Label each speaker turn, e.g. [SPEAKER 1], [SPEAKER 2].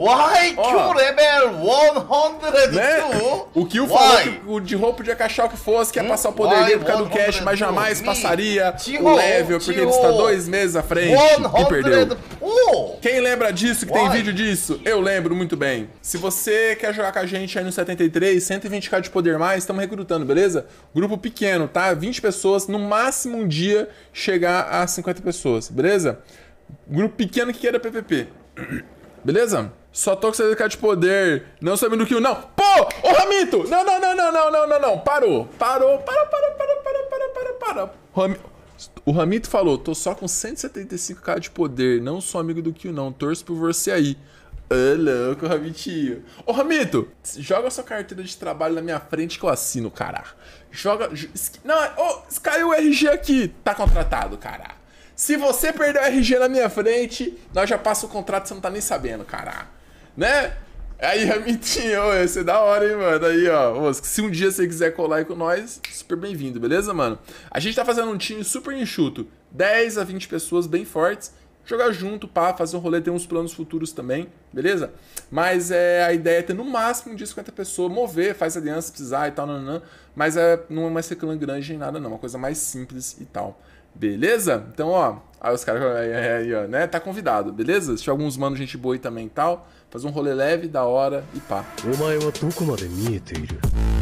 [SPEAKER 1] Why oh. Level 102! Né? O Kill falou que o de roupa podia achar que fosse, que ia hum? passar o poder dele por causa do cash, mas jamais passaria o level, porque ele está dois meses à frente e perdeu. Quem lembra disso, que Why? tem vídeo disso? Eu lembro muito bem. Se você quer jogar com a gente aí no 73, 120k de poder mais, estamos recrutando, beleza? Grupo pequeno, tá? 20 pessoas, no máximo um dia chegar a 50 pessoas, beleza? Grupo pequeno que queira PVP. Beleza? Só tô com certeza de poder. Não sabendo que o não. Pô! Ô Ramito! Não, não, não, não, não, não, não, não. Parou. Parou. Parou, parou, parou, parou, parou, parou, parou. Ram... O Ramito falou: tô só com 175k de poder. Não sou amigo do Kill, não. Torço por você aí. Ô, oh, louco, Ramitinho. Ô, Ramito, joga sua carteira de trabalho na minha frente que eu assino, cara. Joga. Não, ô, oh, caiu o RG aqui. Tá contratado, cara. Se você perder o RG na minha frente, nós já passa o contrato, você não tá nem sabendo, cara né? Aí a mitinha, ia ser da hora, hein, mano? Aí, ó, se um dia você quiser colar aí com nós, super bem-vindo, beleza, mano? A gente tá fazendo um time super enxuto, 10 a 20 pessoas bem fortes, jogar junto, pá, fazer um rolê, ter uns planos futuros também, beleza? Mas é, a ideia é ter no máximo dia 50 pessoas, mover, faz aliança se precisar e tal, nananã, mas é, não é mais reclã grande nem nada não, é uma coisa mais simples e tal, beleza? Então, ó, aí os caras, aí, ó, né, tá convidado, beleza? Se tiver alguns manos, gente boa aí também e tal, fazer um rolê leve, da hora e pá. お前はどこまで見えている